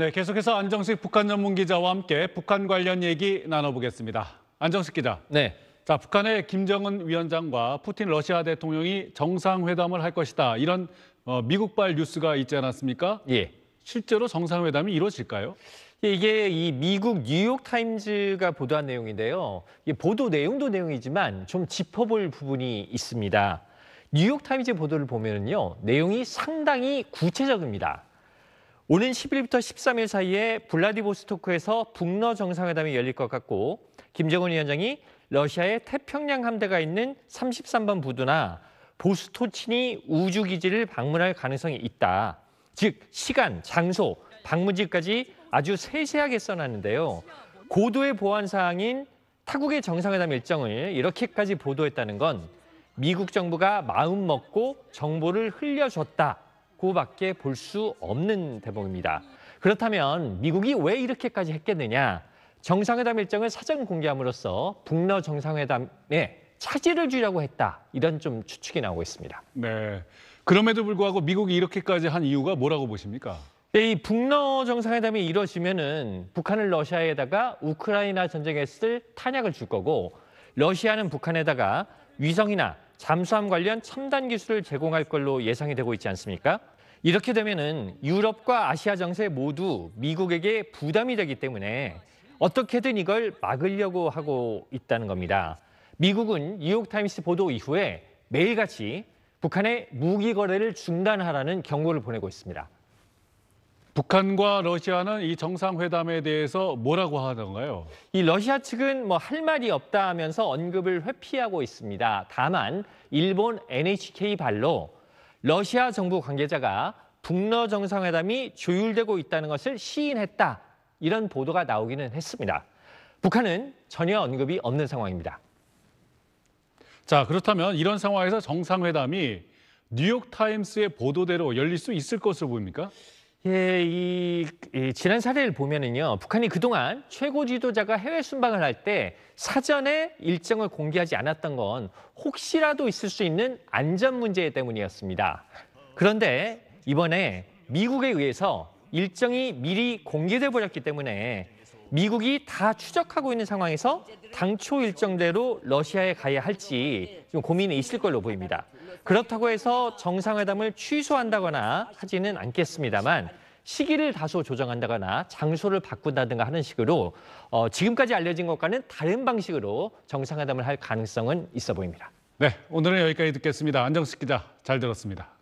네, 계속해서 안정식 북한 전문 기자와 함께 북한 관련 얘기 나눠보겠습니다. 안정식 기자. 네. 자, 북한의 김정은 위원장과 푸틴 러시아 대통령이 정상회담을 할 것이다. 이런 어, 미국발 뉴스가 있지 않았습니까? 예. 실제로 정상회담이 이루어질까요? 예, 이게 이 미국 뉴욕 타임즈가 보도한 내용인데요. 보도 내용도 내용이지만 좀 짚어볼 부분이 있습니다. 뉴욕 타임즈 보도를 보면요, 내용이 상당히 구체적입니다. 오는 10일부터 13일 사이에 블라디보스토크에서 북러 정상회담이 열릴 것 같고 김정은 위원장이 러시아의 태평양 함대가 있는 33번 부두나 보스토친이 우주기지를 방문할 가능성이 있다. 즉 시간, 장소, 방문지까지 아주 세세하게 써놨는데요. 고도의 보안 사항인 타국의 정상회담 일정을 이렇게까지 보도했다는 건 미국 정부가 마음 먹고 정보를 흘려줬다 그밖에 볼 수 없는 대목입니다. 그렇다면 미국이 왜 이렇게까지 했겠느냐? 정상회담 일정을 사전 공개함으로써 북러 정상회담에 차질을 주려고 했다. 이런 좀 추측이 나오고 있습니다. 네. 그럼에도 불구하고 미국이 이렇게까지 한 이유가 뭐라고 보십니까? 네, 이 북러 정상회담이 이뤄지면은 북한을 러시아에다가 우크라이나 전쟁에 쓸 탄약을 줄 거고 러시아는 북한에다가 위성이나 잠수함 관련 첨단 기술을 제공할 걸로 예상이 되고 있지 않습니까? 이렇게 되면은 유럽과 아시아 정세 모두 미국에게 부담이 되기 때문에 어떻게든 이걸 막으려고 하고 있다는 겁니다. 미국은 뉴욕타임스 보도 이후에 매일같이 북한의 무기 거래를 중단하라는 경고를 보내고 있습니다. 북한과 러시아는 이 정상회담에 대해서 뭐라고 하던가요? 이 러시아 측은 뭐 할 말이 없다 하면서 언급을 회피하고 있습니다. 다만 일본 NHK 발로 러시아 정부 관계자가 북러 정상회담이 조율되고 있다는 것을 시인했다. 이런 보도가 나오기는 했습니다. 북한은 전혀 언급이 없는 상황입니다. 자, 그렇다면 이런 상황에서 정상회담이 뉴욕타임스의 보도대로 열릴 수 있을 것으로 보입니까? 예, 이, 이 지난 사례를 보면은요, 북한이 그동안 최고 지도자가 해외 순방을 할 때 사전에 일정을 공개하지 않았던 건 혹시라도 있을 수 있는 안전 문제 때문이었습니다. 그런데 이번에 미국에 의해서 일정이 미리 공개돼 버렸기 때문에 미국이 다 추적하고 있는 상황에서 당초 일정대로 러시아에 가야 할지 좀 고민이 있을 걸로 보입니다. 그렇다고 해서 정상회담을 취소한다거나 하지는 않겠습니다만 시기를 다소 조정한다거나 장소를 바꾼다든가 하는 식으로 어, 지금까지 알려진 것과는 다른 방식으로 정상회담을 할 가능성은 있어 보입니다. 네, 오늘은 여기까지 듣겠습니다. 안정식 기자, 잘 들었습니다.